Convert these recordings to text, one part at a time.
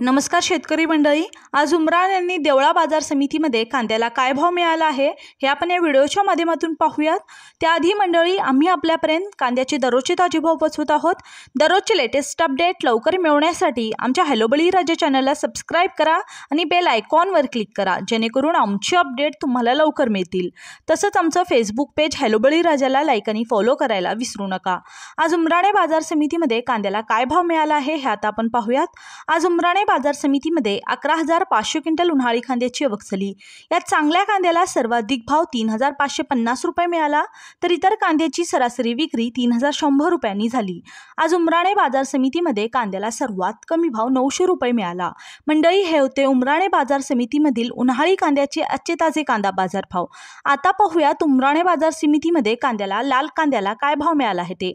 नमस्कार शेतकरी मंडळी आज उमराण यांनी देवळा बाजार समितीमध्ये कांद्याला काय भाव मिळाला आहे हे आपण या व्हिडिओच्या माध्यमातून पाहूयात त्याआधी मंडळी आम्ही आपल्यापर्यंत कांद्याचे दररोजचे ताजे भाव पोचवत आहोत दररोजचे लेटेस्ट अपडेट लवकर मिळवण्यासाठी आमच्या हॅलोबळी राजा चॅनलला सबस्क्राईब करा आणि बेल आयकॉनवर क्लिक करा जेणेकरून आमचे अपडेट तुम्हाला लवकर मिळतील तसंच आमचं फेसबुक पेज हॅलोबळी राजाला लाईक आणि फॉलो करायला विसरू नका आज उमराणे बाजार समितीमध्ये कांद्याला काय भाव मिळाला आहे हे आता आपण पाहूयात आज उमराणे बाजार समितीमध्ये अकरा हजार पाचशे क्विंटल उन्हाळी कांद्याची आवक झाली यात चांगल्या कांद्याला सर्वाधिक भाव तीन हजार पाचशे पन्नास रुपये मिळाला तर इतर कांद्याची सरासरी विक्री तीन हजार शंभर रुपयांनी झाली आज उमराणे बाजार समितीमध्ये कांद्याला सर्वात कमी भाव नऊशे रुपये मिळाला मंडळी हे होते उमराणे बाजार समितीमधील उन्हाळी कांद्याचे आजचे ताजे कांदा बाजार भाव आता पाहूयात उमराणे बाजार समितीमध्ये कांद्याला लाल कांद्याला काय भाव मिळाला आहे ते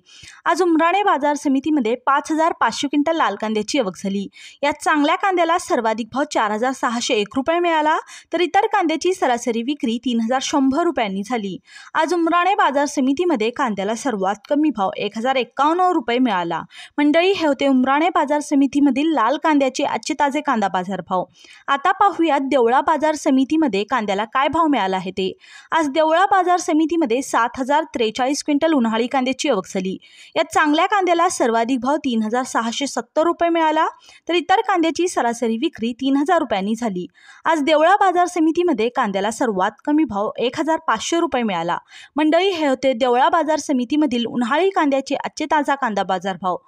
आज उमराणे बाजार समितीमध्ये पाच हजार पाचशे क्विंटल लाल कांद्याची अवक झाली यात चांगल्या कांद्याला सर्वाधिक भाव चार हजार सहाशे एक रुपये मिळाला तर इतर कांद्याची सरासरी विक्री तीन हजार शंभर रुपयांनी झाली आज उमराणे बाजार समितीमध्ये कांद्याला सर्वात कमी भाव एक हजार एक्कावन्न रुपये मिळाला मंडळी हे होते उमराणे बाजार समितीमधील लाल कांद्याचे आजचे ताजे कांदा बाजार भाव आता पाहूयात देवळा बाजार समितीमध्ये कांद्याला काय भाव मिळाला आहे ते आज देवळा बाजार समितीमध्ये सात हजार त्रेचाळीस क्विंटल उन्हाळी कांद्याची आवक झाली यात चांगल्या कांद्याला सर्वाधिक भाव तीन हजार सहाशे सत्तर रुपये मिळाला तर तर इतर कांद्याची सरासरी विक्री तीन हजार रुपयांनी झाली आज देवळा बाजार समितीमध्ये कांद्याला सर्वात कमी भाव एक हजार पाचशे रुपये मिळाला मंडळी हे होते देवळा बाजार समितीमधील उन्हाळी कांद्याचे आजचे ताजा कांदा बाजार भाव